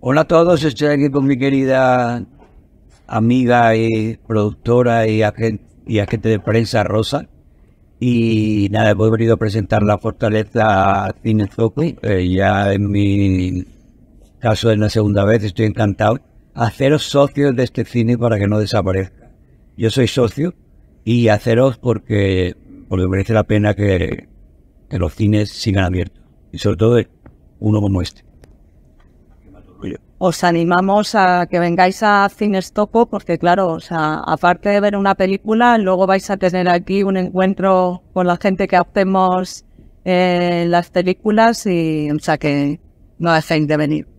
Hola a todos, estoy aquí con mi querida amiga y productora y agente, de prensa Rosa. Y nada, he venido a presentar la fortaleza Cine eh, ya en mi caso es la segunda vez, estoy encantado. Haceros socios de este cine para que no desaparezca. Yo soy socio y haceros porque, porque merece la pena que los cines sigan abiertos. Y sobre todo uno como este os animamos a que vengáis a Cinestopo porque claro, o sea, aparte de ver una película, luego vais a tener aquí un encuentro con la gente que hacemos eh, las películas y o sea que no dejéis de venir.